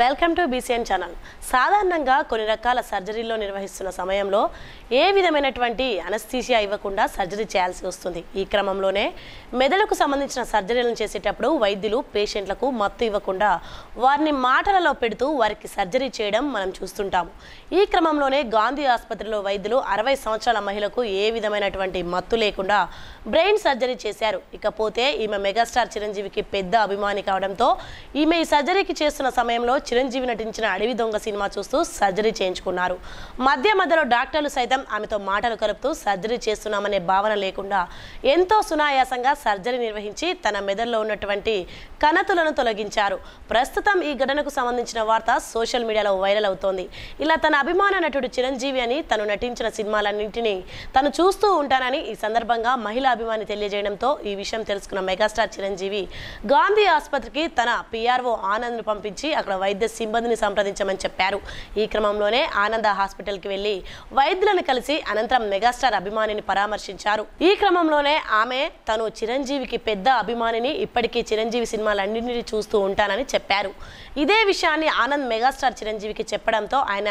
welcome to BCN channel సాధారణంగా కొన్ని రకాల సర్జరీలో నిర్వహిస్తున్న సమయంలో ఏ విధమైనటువంటి అనస్థీషియా ఇవ్వకుండా సర్జరీ చేయాల్సి వస్తుంది ఈ క్రమంలోనే మెదడుకు సంబంధించిన సర్జరీలను చేసేటప్పుడు వైద్యులు పేషెంట్లకు మత్తు ఇవ్వకుండా వారిని మాటలలో పెడుతూ వారికి సర్జరీ చేయడం మనం చూస్తుంటాము ఈ క్రమంలోనే గాంధీ ఆసుపత్రిలో వైద్యులు అరవై సంవత్సరాల మహిళకు ఏ విధమైనటువంటి మత్తు లేకుండా బ్రెయిన్ సర్జరీ చేశారు ఇకపోతే ఈమె మెగాస్టార్ చిరంజీవికి పెద్ద అభిమాని కావడంతో ఈమె ఈ సర్జరీకి చేస్తున్న సమయంలో చిరంజీవి నటించిన అడవి దొంగ సినిమా చూస్తూ సర్జరీ చేయించుకున్నారు మధ్య మధ్యలో డాక్టర్లు సైతం ఆమెతో మాటలు కలుపుతూ సర్జరీ చేస్తున్నామనే భావన లేకుండా ఎంతో సునాయాసంగా సర్జరీ నిర్వహించి తన మెదడులో ఉన్నటువంటి కణతులను తొలగించారు ప్రస్తుతం ఈ ఘటనకు సంబంధించిన వార్త సోషల్ మీడియాలో వైరల్ అవుతోంది ఇలా తన అభిమాన నటుడు చిరంజీవి అని తను నటించిన సినిమాలన్నింటినీ తను చూస్తూ ఉంటానని ఈ సందర్భంగా మహిళా అభిమాని తెలియజేయడంతో ఈ విషయం తెలుసుకున్న మెగాస్టార్ చిరంజీవి గాంధీ ఆసుపత్రికి తన పిఆర్ఓ ఆనంద్ను పంపించి అక్కడ వైద్య వైద్య సిబ్బందిని సంప్రదించమని చెప్పారు ఈ క్రమంలోనే ఆనంద హాస్పిటల్కి వెళ్లి వైద్యులను కలిసి అనంతరం మెగాస్టార్ అభిమానిని పరామర్శించారు ఈ క్రమంలోనే ఆమె తను చిరంజీవికి పెద్ద అభిమానిని ఇప్పటికీ చిరంజీవి సినిమాలన్నింటినీ చూస్తూ ఉంటానని చెప్పారు ఇదే విషయాన్ని ఆనంద్ మెగాస్టార్ చిరంజీవికి చెప్పడంతో ఆయన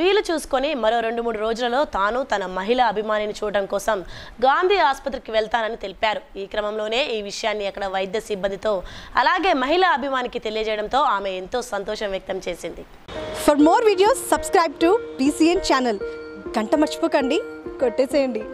వీలు చూసుకొని మరో రెండు మూడు రోజులలో తాను తన మహిళ అభిమానిని చూడడం కోసం గాంధీ ఆసుపత్రికి వెళ్తానని తెలిపారు ఈ క్రమంలోనే ఈ విషయాన్ని అక్కడ వైద్య సిబ్బందితో అలాగే మహిళా అభిమానికి తెలియజేయడంతో ఆమె ఎంతో సంతోషం సంతోషం వ్యక్తం చేసింది for more videos subscribe to PCN channel గంట మర్చిపోకండి కొట్టేసేయండి